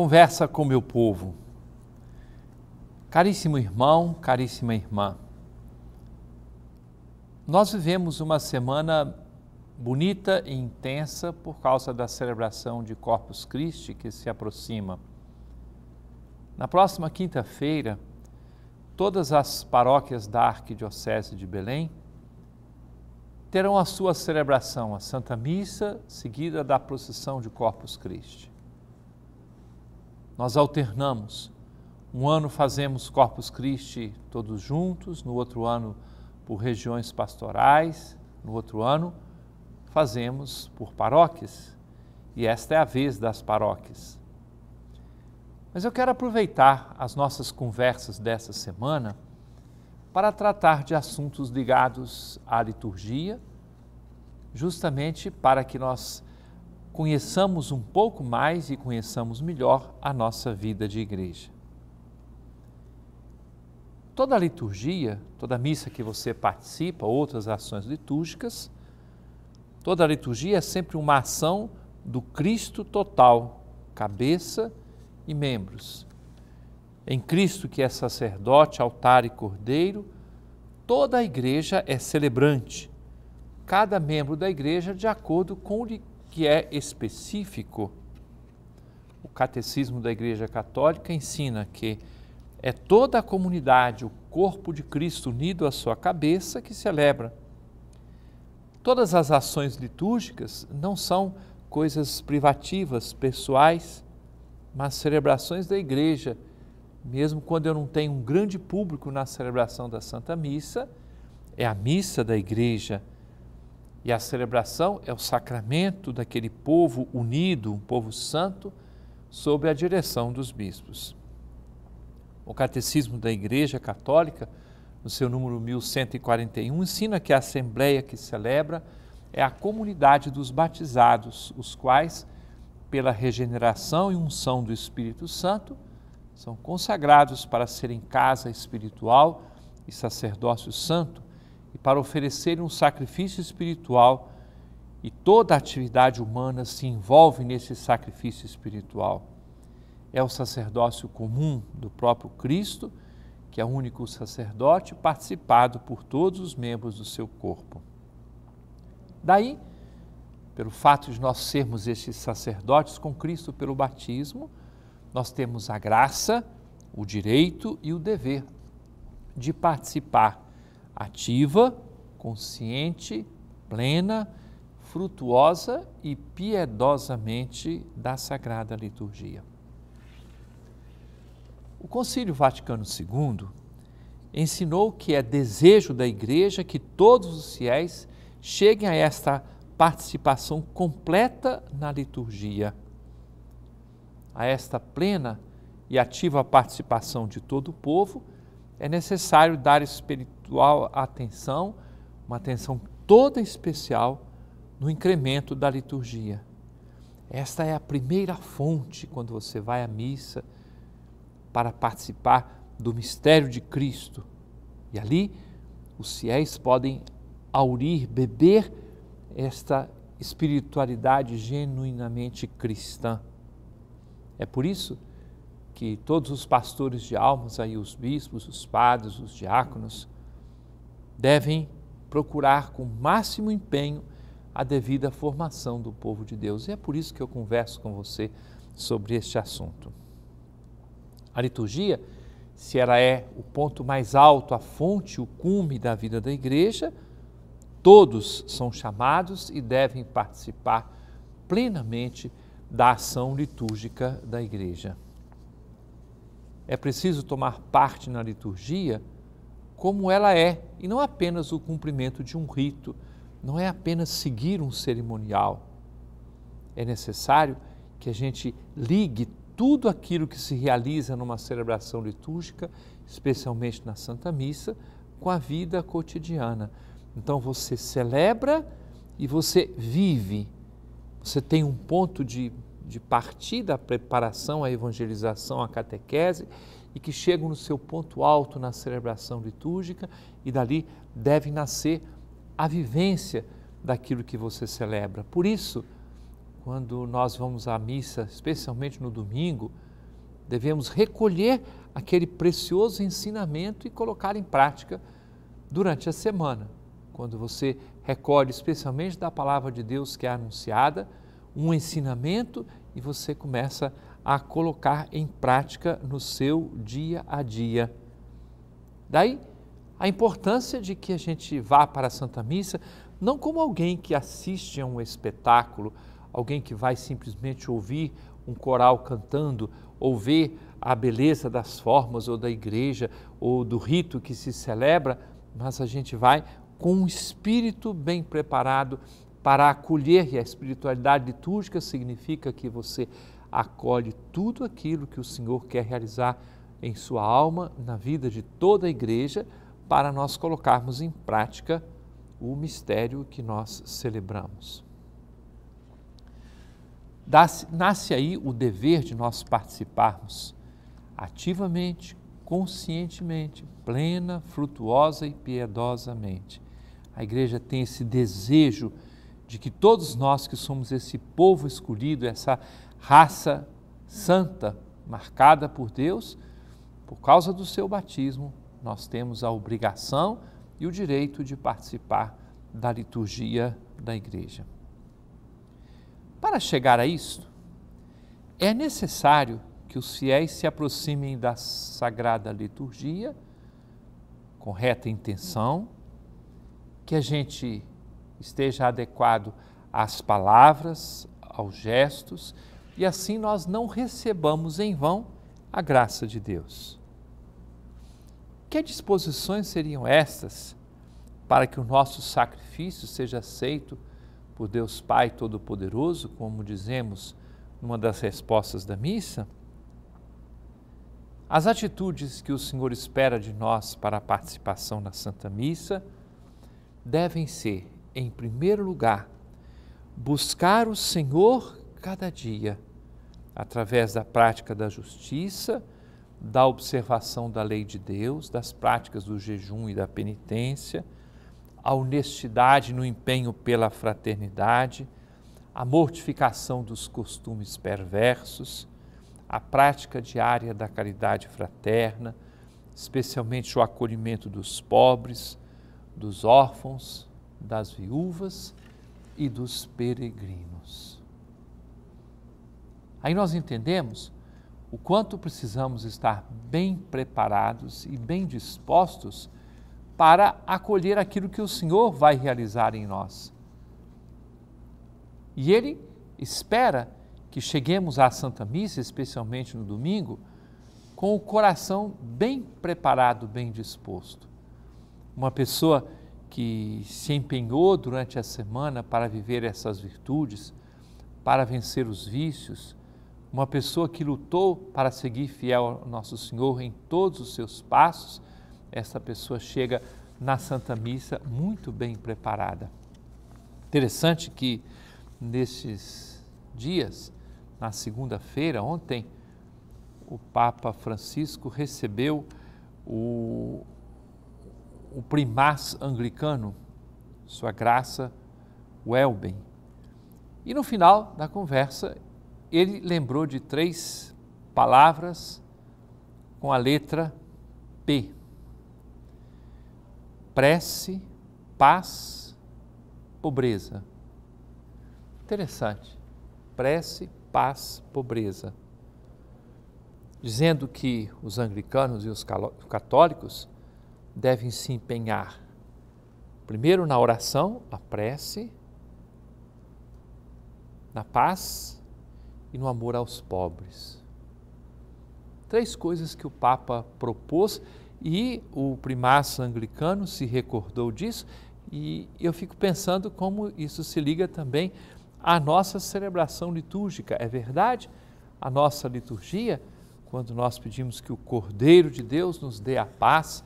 Conversa com meu povo. Caríssimo irmão, caríssima irmã, nós vivemos uma semana bonita e intensa por causa da celebração de Corpus Christi que se aproxima. Na próxima quinta-feira, todas as paróquias da Arquidiocese de Belém terão a sua celebração, a Santa Missa, seguida da procissão de Corpus Christi nós alternamos. Um ano fazemos Corpus Christi todos juntos, no outro ano por regiões pastorais, no outro ano fazemos por paróquias. E esta é a vez das paróquias. Mas eu quero aproveitar as nossas conversas dessa semana para tratar de assuntos ligados à liturgia, justamente para que nós conheçamos um pouco mais e conheçamos melhor a nossa vida de igreja. Toda a liturgia, toda a missa que você participa, outras ações litúrgicas, toda a liturgia é sempre uma ação do Cristo total, cabeça e membros. Em Cristo, que é sacerdote, altar e cordeiro, toda a igreja é celebrante, cada membro da igreja de acordo com o que é específico. O Catecismo da Igreja Católica ensina que é toda a comunidade, o corpo de Cristo unido à sua cabeça, que celebra. Todas as ações litúrgicas não são coisas privativas, pessoais, mas celebrações da igreja. Mesmo quando eu não tenho um grande público na celebração da Santa Missa, é a missa da igreja e a celebração é o sacramento daquele povo unido, um povo santo, sob a direção dos bispos. O Catecismo da Igreja Católica, no seu número 1141, ensina que a assembleia que celebra é a comunidade dos batizados, os quais, pela regeneração e unção do Espírito Santo, são consagrados para serem casa espiritual e sacerdócio santo e para oferecerem um sacrifício espiritual e toda atividade humana se envolve nesse sacrifício espiritual. É o sacerdócio comum do próprio Cristo, que é o único sacerdote participado por todos os membros do seu corpo. Daí, pelo fato de nós sermos estes sacerdotes com Cristo pelo batismo, nós temos a graça, o direito e o dever de participar ativa, consciente, plena, frutuosa e piedosamente da Sagrada Liturgia. O Concílio Vaticano II ensinou que é desejo da Igreja que todos os fiéis cheguem a esta participação completa na liturgia, a esta plena e ativa participação de todo o povo, é necessário dar espiritualidade habitual atenção, uma atenção toda especial no incremento da liturgia. Esta é a primeira fonte quando você vai à missa para participar do mistério de Cristo. E ali os fiéis podem aurir, beber esta espiritualidade genuinamente cristã. É por isso que todos os pastores de almas, aí os bispos, os padres, os diáconos, devem procurar com máximo empenho a devida formação do povo de Deus. E é por isso que eu converso com você sobre este assunto. A liturgia, se ela é o ponto mais alto, a fonte, o cume da vida da igreja, todos são chamados e devem participar plenamente da ação litúrgica da igreja. É preciso tomar parte na liturgia como ela é, e não é apenas o cumprimento de um rito, não é apenas seguir um cerimonial. É necessário que a gente ligue tudo aquilo que se realiza numa celebração litúrgica, especialmente na Santa Missa, com a vida cotidiana. Então você celebra e você vive. Você tem um ponto de, de partida, a preparação, a evangelização, a catequese, e que chegam no seu ponto alto na celebração litúrgica e dali deve nascer a vivência daquilo que você celebra. Por isso, quando nós vamos à missa, especialmente no domingo, devemos recolher aquele precioso ensinamento e colocar em prática durante a semana. Quando você recolhe especialmente da palavra de Deus que é anunciada, um ensinamento e você começa a a colocar em prática no seu dia a dia. Daí a importância de que a gente vá para a Santa Missa não como alguém que assiste a um espetáculo, alguém que vai simplesmente ouvir um coral cantando ou ver a beleza das formas ou da igreja ou do rito que se celebra, mas a gente vai com um espírito bem preparado para acolher, e a espiritualidade litúrgica significa que você acolhe tudo aquilo que o Senhor quer realizar em sua alma, na vida de toda a igreja, para nós colocarmos em prática o mistério que nós celebramos. Nasce aí o dever de nós participarmos ativamente, conscientemente, plena, frutuosa e piedosamente. A igreja tem esse desejo de de que todos nós que somos esse povo escolhido, essa raça santa, marcada por Deus, por causa do seu batismo, nós temos a obrigação e o direito de participar da liturgia da igreja. Para chegar a isto, é necessário que os fiéis se aproximem da sagrada liturgia com reta intenção, que a gente esteja adequado às palavras, aos gestos, e assim nós não recebamos em vão a graça de Deus. Que disposições seriam estas para que o nosso sacrifício seja aceito por Deus Pai Todo-Poderoso, como dizemos numa das respostas da missa? As atitudes que o Senhor espera de nós para a participação na Santa Missa devem ser, em primeiro lugar, buscar o Senhor cada dia, através da prática da justiça, da observação da lei de Deus, das práticas do jejum e da penitência, a honestidade no empenho pela fraternidade, a mortificação dos costumes perversos, a prática diária da caridade fraterna, especialmente o acolhimento dos pobres, dos órfãos, das viúvas e dos peregrinos. Aí nós entendemos o quanto precisamos estar bem preparados e bem dispostos para acolher aquilo que o Senhor vai realizar em nós. E Ele espera que cheguemos à Santa Missa, especialmente no domingo, com o coração bem preparado, bem disposto. Uma pessoa que se empenhou durante a semana para viver essas virtudes, para vencer os vícios, uma pessoa que lutou para seguir fiel ao nosso Senhor em todos os seus passos, essa pessoa chega na Santa Missa muito bem preparada. Interessante que nestes dias, na segunda-feira, ontem, o Papa Francisco recebeu o o primaz anglicano, sua graça Welben. E no final da conversa, ele lembrou de três palavras com a letra P. Prece, paz, pobreza. Interessante. Prece, paz, pobreza. Dizendo que os anglicanos e os católicos devem se empenhar primeiro na oração, na prece, na paz e no amor aos pobres. Três coisas que o Papa propôs e o primaço anglicano se recordou disso, e eu fico pensando como isso se liga também à nossa celebração litúrgica. É verdade, a nossa liturgia, quando nós pedimos que o Cordeiro de Deus nos dê a paz,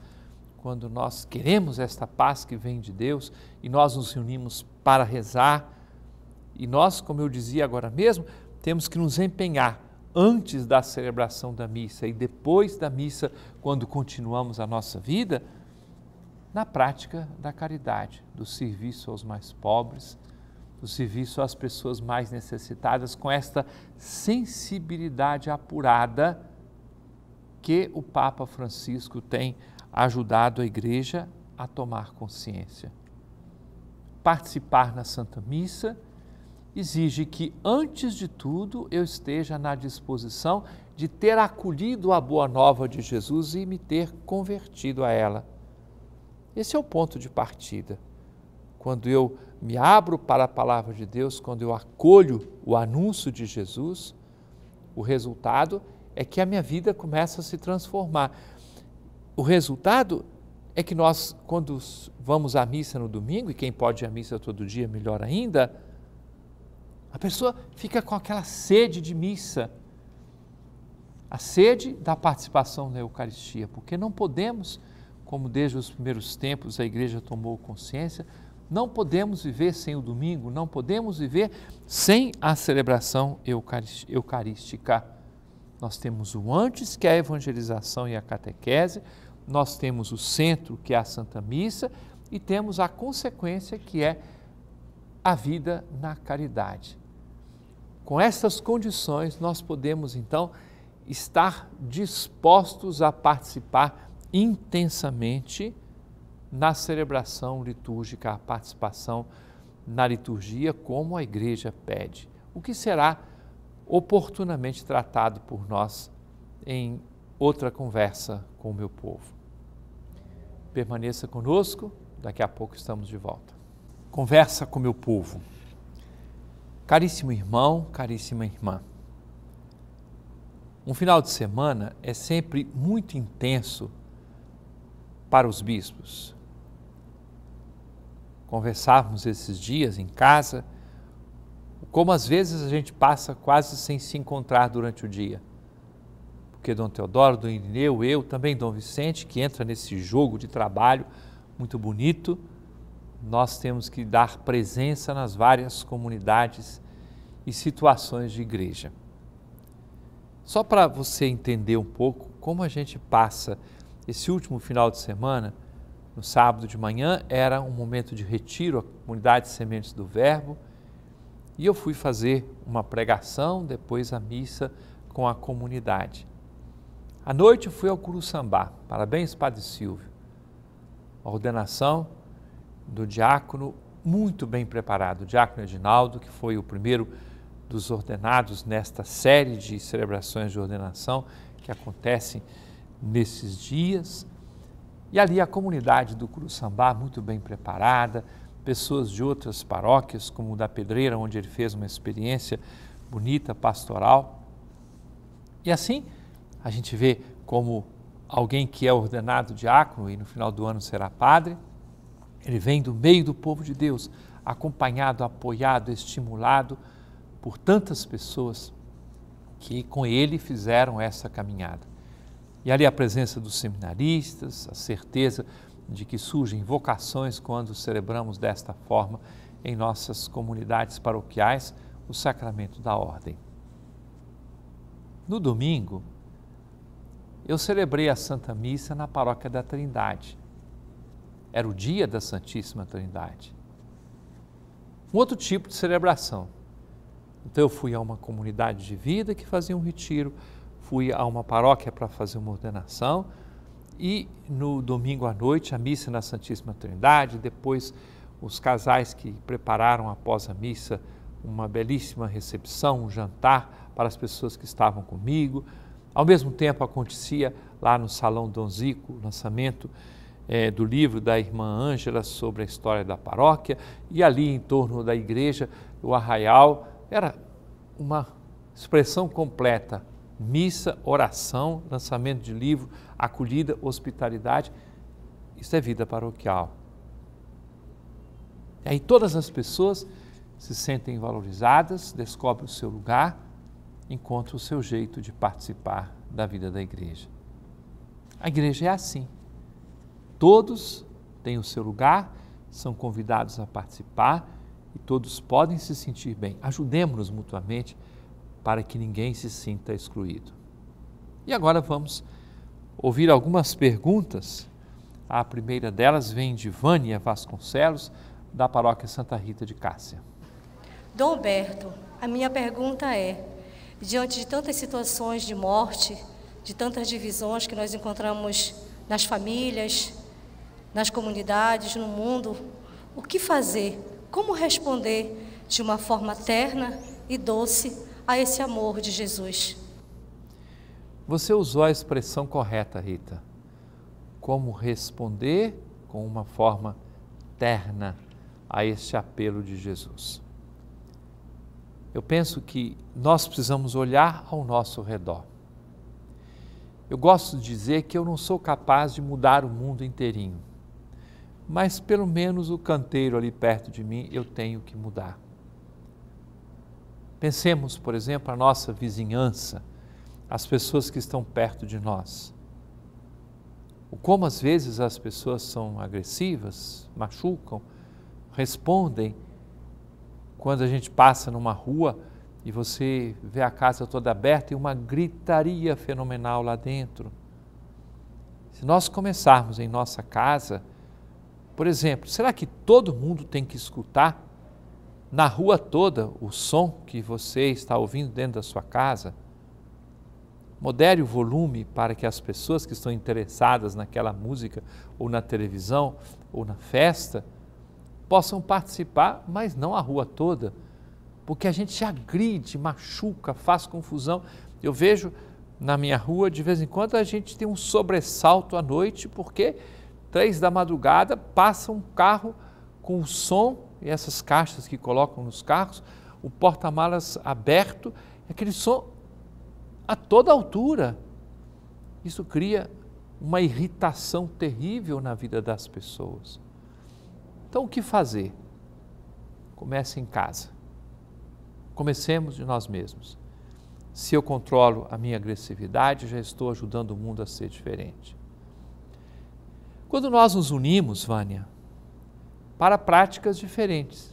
quando nós queremos esta paz que vem de Deus e nós nos reunimos para rezar, e nós, como eu dizia agora mesmo, temos que nos empenhar antes da celebração da missa e depois da missa, quando continuamos a nossa vida, na prática da caridade, do serviço aos mais pobres, do serviço às pessoas mais necessitadas, com esta sensibilidade apurada que o Papa Francisco tem ajudado a igreja a tomar consciência. Participar na Santa Missa exige que, antes de tudo, eu esteja na disposição de ter acolhido a boa nova de Jesus e me ter convertido a ela. Esse é o ponto de partida. Quando eu me abro para a palavra de Deus, quando eu acolho o anúncio de Jesus, o resultado é que a minha vida começa a se transformar o resultado é que nós, quando vamos à missa no domingo, e quem pode ir à missa todo dia, melhor ainda, a pessoa fica com aquela sede de missa, a sede da participação na Eucaristia, porque não podemos, como desde os primeiros tempos a igreja tomou consciência, não podemos viver sem o domingo, não podemos viver sem a celebração eucarística. Nós temos o antes, que é a evangelização e a catequese, nós temos o centro, que é a Santa Missa, e temos a consequência, que é a vida na caridade. Com estas condições, nós podemos então estar dispostos a participar intensamente na celebração litúrgica, a participação na liturgia, como a igreja pede, o que será oportunamente tratado por nós em outra conversa com o meu povo. Permaneça conosco, daqui a pouco estamos de volta. Conversa com meu povo. Caríssimo irmão, caríssima irmã. Um final de semana é sempre muito intenso para os bispos. Conversávamos esses dias em casa, como às vezes a gente passa quase sem se encontrar durante o dia porque Dom Teodoro, Dom Irineu, eu, também Dom Vicente, que entra nesse jogo de trabalho muito bonito, nós temos que dar presença nas várias comunidades e situações de igreja. Só para você entender um pouco como a gente passa esse último final de semana, no sábado de manhã era um momento de retiro, a comunidade Sementes do Verbo, e eu fui fazer uma pregação, depois a missa com a comunidade. À noite fui ao Curuçambá. Parabéns, Padre Silvio. A ordenação do diácono muito bem preparado, o diácono Edinaldo, que foi o primeiro dos ordenados nesta série de celebrações de ordenação que acontecem nesses dias. E ali a comunidade do Curuçambá muito bem preparada, pessoas de outras paróquias, como o da Pedreira, onde ele fez uma experiência bonita, pastoral. E assim, a gente vê como alguém que é ordenado diácono e no final do ano será padre, ele vem do meio do povo de Deus, acompanhado, apoiado, estimulado por tantas pessoas que com ele fizeram essa caminhada. E ali a presença dos seminaristas, a certeza de que surgem vocações quando celebramos desta forma em nossas comunidades paroquiais o sacramento da ordem. No domingo, eu celebrei a Santa Missa na paróquia da Trindade. Era o dia da Santíssima Trindade. Um outro tipo de celebração. Então eu fui a uma comunidade de vida que fazia um retiro, fui a uma paróquia para fazer uma ordenação e no domingo à noite a missa na Santíssima Trindade, depois os casais que prepararam após a missa uma belíssima recepção, um jantar para as pessoas que estavam comigo. Ao mesmo tempo acontecia lá no Salão Donzico o lançamento é, do livro da irmã Ângela sobre a história da paróquia e ali em torno da igreja, o arraial, era uma expressão completa, missa, oração, lançamento de livro, acolhida, hospitalidade, isso é vida paroquial. E aí todas as pessoas se sentem valorizadas, descobrem o seu lugar, encontra o seu jeito de participar da vida da igreja. A igreja é assim. Todos têm o seu lugar, são convidados a participar e todos podem se sentir bem. Ajudemos-nos mutuamente para que ninguém se sinta excluído. E agora vamos ouvir algumas perguntas. A primeira delas vem de Vânia Vasconcelos, da paróquia Santa Rita de Cássia. Dom Alberto, a minha pergunta é: diante de tantas situações de morte, de tantas divisões que nós encontramos nas famílias, nas comunidades, no mundo, o que fazer? Como responder de uma forma terna e doce a esse amor de Jesus? Você usou a expressão correta, Rita. Como responder com uma forma terna a este apelo de Jesus eu penso que nós precisamos olhar ao nosso redor. Eu gosto de dizer que eu não sou capaz de mudar o mundo inteirinho, mas pelo menos o canteiro ali perto de mim eu tenho que mudar. Pensemos, por exemplo, a nossa vizinhança, as pessoas que estão perto de nós. O como às vezes as pessoas são agressivas, machucam, respondem quando a gente passa numa rua e você vê a casa toda aberta e uma gritaria fenomenal lá dentro. Se nós começarmos em nossa casa, por exemplo, será que todo mundo tem que escutar na rua toda o som que você está ouvindo dentro da sua casa? Modere o volume para que as pessoas que estão interessadas naquela música, ou na televisão, ou na festa, possam participar, mas não a rua toda, porque a gente agride, machuca, faz confusão. Eu vejo na minha rua, de vez em quando, a gente tem um sobressalto à noite, porque três da madrugada passa um carro com o som e essas caixas que colocam nos carros, o porta-malas aberto, aquele som a toda altura. Isso cria uma irritação terrível na vida das pessoas. Então, o que fazer? Comece em casa. Comecemos de nós mesmos. Se eu controlo a minha agressividade, já estou ajudando o mundo a ser diferente. Quando nós nos unimos, Vânia, para práticas diferentes,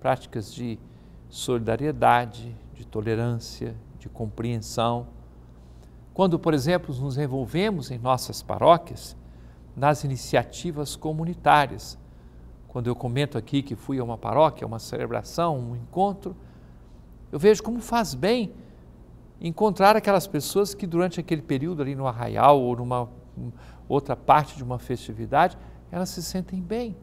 práticas de solidariedade, de tolerância, de compreensão. Quando, por exemplo, nos envolvemos em nossas paróquias nas iniciativas comunitárias, quando eu comento aqui que fui a uma paróquia, uma celebração, um encontro, eu vejo como faz bem encontrar aquelas pessoas que durante aquele período ali no arraial ou numa outra parte de uma festividade, elas se sentem bem.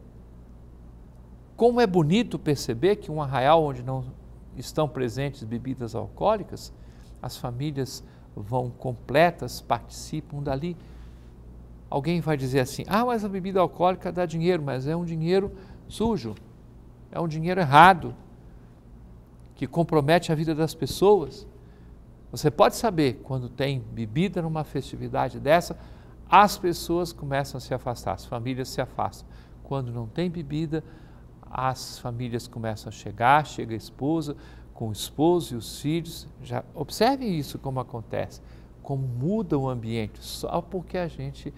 Como é bonito perceber que um arraial onde não estão presentes bebidas alcoólicas, as famílias vão completas, participam dali. Alguém vai dizer assim: ah, mas a bebida alcoólica dá dinheiro, mas é um dinheiro sujo, é um dinheiro errado, que compromete a vida das pessoas. Você pode saber quando tem bebida numa festividade dessa, as pessoas começam a se afastar, as famílias se afastam. Quando não tem bebida, as famílias começam a chegar, chega a esposa, com o esposo e os filhos. Já observe isso como acontece, como muda o ambiente, só porque a gente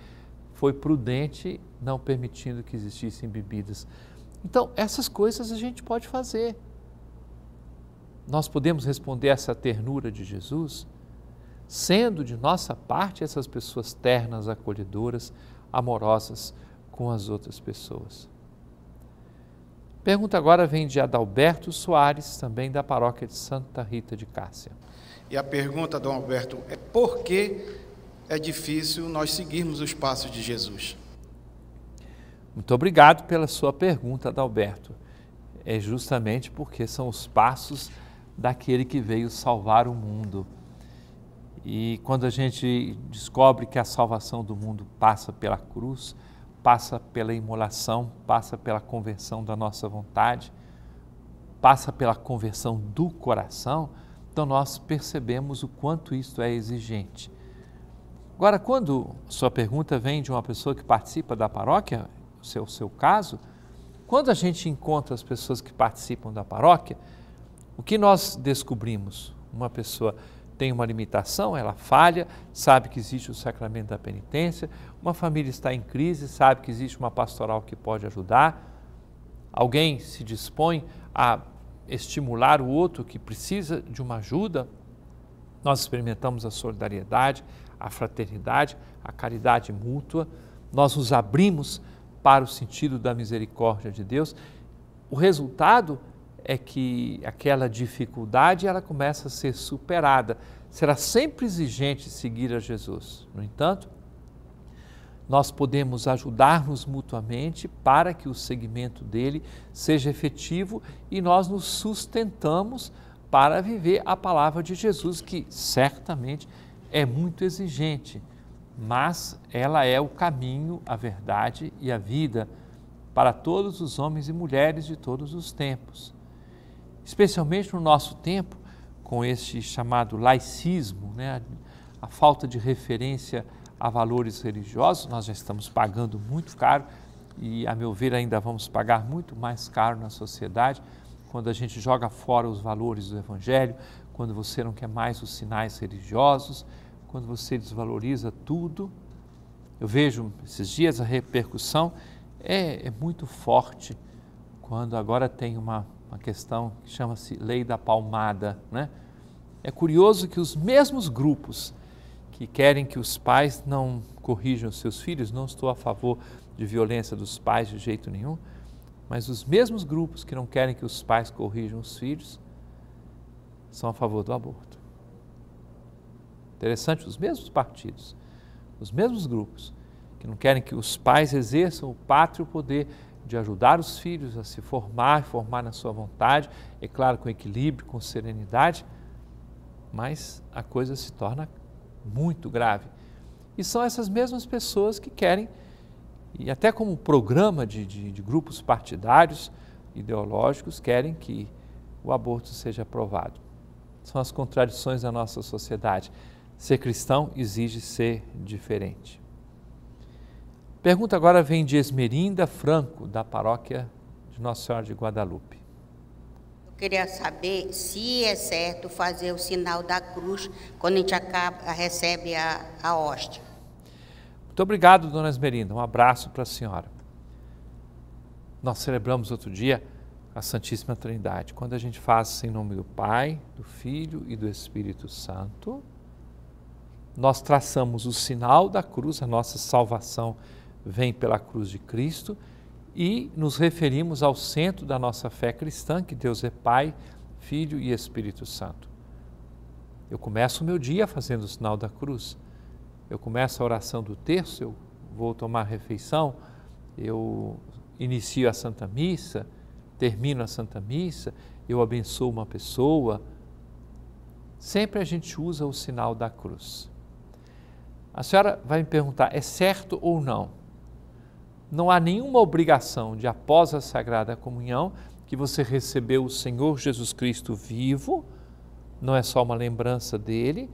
foi prudente, não permitindo que existissem bebidas. Então, essas coisas a gente pode fazer. Nós podemos responder essa ternura de Jesus, sendo de nossa parte essas pessoas ternas, acolhedoras, amorosas com as outras pessoas. Pergunta agora vem de Adalberto Soares, também da paróquia de Santa Rita de Cássia. E a pergunta, Dom Alberto, é por que é difícil nós seguirmos os passos de Jesus. Muito obrigado pela sua pergunta, Adalberto. É justamente porque são os passos daquele que veio salvar o mundo. E quando a gente descobre que a salvação do mundo passa pela cruz, passa pela imolação, passa pela conversão da nossa vontade, passa pela conversão do coração, então nós percebemos o quanto isto é exigente. Agora, quando sua pergunta vem de uma pessoa que participa da paróquia, o seu, seu caso, quando a gente encontra as pessoas que participam da paróquia, o que nós descobrimos? Uma pessoa tem uma limitação, ela falha, sabe que existe o sacramento da penitência, uma família está em crise, sabe que existe uma pastoral que pode ajudar, alguém se dispõe a estimular o outro que precisa de uma ajuda, nós experimentamos a solidariedade, a fraternidade, a caridade mútua, nós nos abrimos para o sentido da misericórdia de Deus. O resultado é que aquela dificuldade ela começa a ser superada. Será sempre exigente seguir a Jesus. No entanto, nós podemos ajudar-nos mutuamente para que o segmento dele seja efetivo e nós nos sustentamos para viver a palavra de Jesus, que certamente é muito exigente, mas ela é o caminho, a verdade e a vida para todos os homens e mulheres de todos os tempos. Especialmente no nosso tempo, com este chamado laicismo, né, a falta de referência a valores religiosos, nós já estamos pagando muito caro e, a meu ver, ainda vamos pagar muito mais caro na sociedade quando a gente joga fora os valores do Evangelho, quando você não quer mais os sinais religiosos quando você desvaloriza tudo. Eu vejo esses dias a repercussão é, é muito forte quando agora tem uma, uma questão que chama-se lei da palmada. Né? É curioso que os mesmos grupos que querem que os pais não corrijam seus filhos, não estou a favor de violência dos pais de jeito nenhum, mas os mesmos grupos que não querem que os pais corrijam os filhos são a favor do aborto. Interessante, os mesmos partidos, os mesmos grupos que não querem que os pais exerçam o pátrio poder de ajudar os filhos a se formar, formar na sua vontade, é claro, com equilíbrio, com serenidade, mas a coisa se torna muito grave. E são essas mesmas pessoas que querem, e até como programa de, de, de grupos partidários, ideológicos, querem que o aborto seja aprovado. São as contradições da nossa sociedade. Ser cristão exige ser diferente. Pergunta agora vem de Esmerinda Franco, da paróquia de Nossa Senhora de Guadalupe. Eu queria saber se é certo fazer o sinal da cruz quando a gente acaba, recebe a, a hóstia. Muito obrigado, dona Esmerinda. Um abraço para a senhora. Nós celebramos outro dia a Santíssima Trindade. Quando a gente faz em nome do Pai, do Filho e do Espírito Santo nós traçamos o sinal da cruz, a nossa salvação vem pela cruz de Cristo, e nos referimos ao centro da nossa fé cristã, que Deus é Pai, Filho e Espírito Santo. Eu começo o meu dia fazendo o sinal da cruz. Eu começo a oração do terço, eu vou tomar refeição, eu inicio a Santa Missa, termino a Santa Missa, eu abençoo uma pessoa. Sempre a gente usa o sinal da cruz. A senhora vai me perguntar: é certo ou não? Não há nenhuma obrigação de, após a Sagrada Comunhão, que você recebeu o Senhor Jesus Cristo vivo, não é só uma lembrança dele,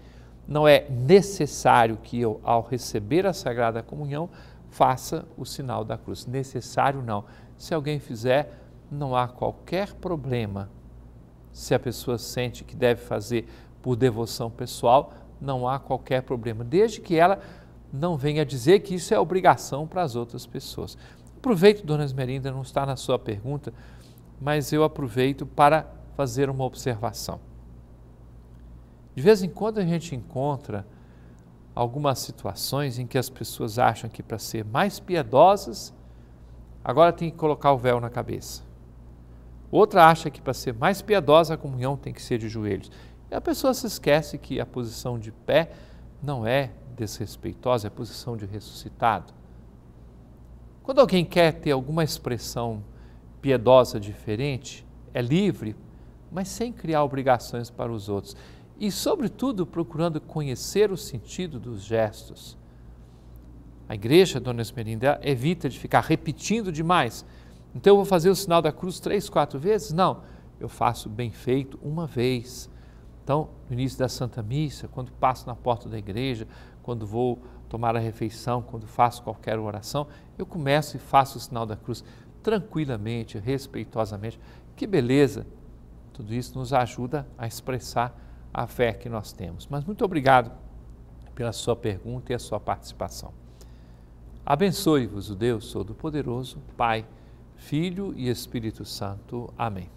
não é necessário que eu, ao receber a Sagrada Comunhão, faça o sinal da cruz. Necessário não. Se alguém fizer, não há qualquer problema. Se a pessoa sente que deve fazer por devoção pessoal, não há qualquer problema, desde que ela não venha dizer que isso é obrigação para as outras pessoas. Aproveito, dona Esmerinda, não está na sua pergunta, mas eu aproveito para fazer uma observação. De vez em quando a gente encontra algumas situações em que as pessoas acham que para ser mais piedosas, agora tem que colocar o véu na cabeça. Outra acha que para ser mais piedosa a comunhão tem que ser de joelhos. E a pessoa se esquece que a posição de pé não é desrespeitosa, é a posição de ressuscitado. Quando alguém quer ter alguma expressão piedosa diferente, é livre, mas sem criar obrigações para os outros. E, sobretudo, procurando conhecer o sentido dos gestos. A igreja, Dona Esmerinda, evita de ficar repetindo demais. Então, eu vou fazer o sinal da cruz três, quatro vezes? Não, eu faço bem feito uma vez então, no início da Santa Missa, quando passo na porta da igreja, quando vou tomar a refeição, quando faço qualquer oração, eu começo e faço o sinal da cruz tranquilamente, respeitosamente. Que beleza! Tudo isso nos ajuda a expressar a fé que nós temos. Mas muito obrigado pela sua pergunta e a sua participação. Abençoe-vos o Deus Todo-Poderoso, Pai, Filho e Espírito Santo. Amém.